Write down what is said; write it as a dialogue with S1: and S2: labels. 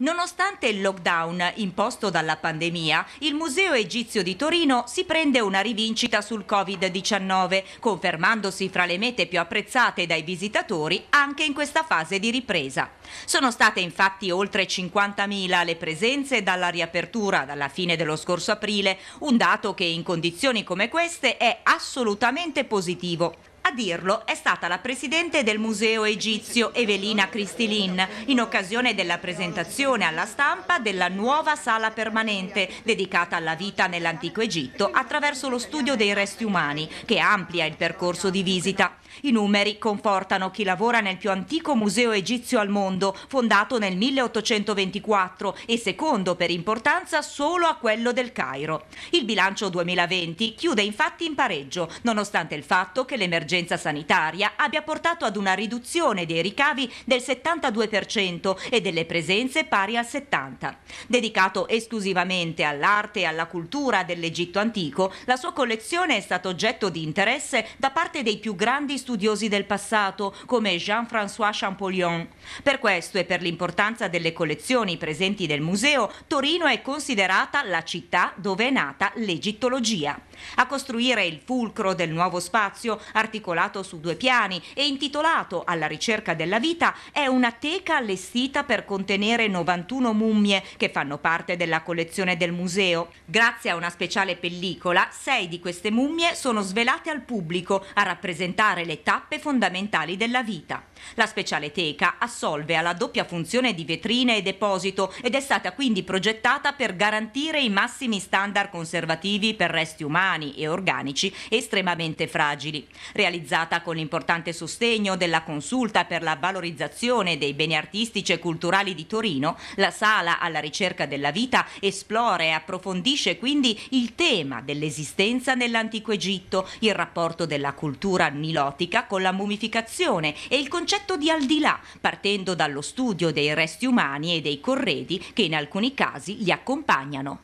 S1: Nonostante il lockdown imposto dalla pandemia, il Museo Egizio di Torino si prende una rivincita sul Covid-19, confermandosi fra le mete più apprezzate dai visitatori anche in questa fase di ripresa. Sono state infatti oltre 50.000 le presenze dalla riapertura dalla fine dello scorso aprile, un dato che in condizioni come queste è assolutamente positivo. A dirlo è stata la presidente del Museo Egizio Evelina Cristilin in occasione della presentazione alla stampa della nuova sala permanente dedicata alla vita nell'antico Egitto attraverso lo studio dei resti umani che amplia il percorso di visita. I numeri confortano chi lavora nel più antico museo egizio al mondo, fondato nel 1824 e secondo per importanza solo a quello del Cairo. Il bilancio 2020 chiude infatti in pareggio, nonostante il fatto che l'emergenza dell'emergenza sanitaria abbia portato ad una riduzione dei ricavi del 72% e delle presenze pari al 70%. Dedicato esclusivamente all'arte e alla cultura dell'Egitto antico, la sua collezione è stata oggetto di interesse da parte dei più grandi studiosi del passato, come Jean-François Champollion. Per questo e per l'importanza delle collezioni presenti nel museo, Torino è considerata la città dove è nata l'egittologia. A costruire il fulcro del nuovo spazio, articolato articolato su due piani e intitolato Alla ricerca della vita, è una teca allestita per contenere 91 mummie che fanno parte della collezione del museo. Grazie a una speciale pellicola, sei di queste mummie sono svelate al pubblico a rappresentare le tappe fondamentali della vita. La speciale teca assolve alla doppia funzione di vetrina e deposito ed è stata quindi progettata per garantire i massimi standard conservativi per resti umani e organici estremamente fragili. Realizz realizzata con l'importante sostegno della Consulta per la valorizzazione dei beni artistici e culturali di Torino, la Sala alla ricerca della vita esplora e approfondisce quindi il tema dell'esistenza nell'antico Egitto, il rapporto della cultura nilotica con la mumificazione e il concetto di al di là, partendo dallo studio dei resti umani e dei corredi che in alcuni casi li accompagnano.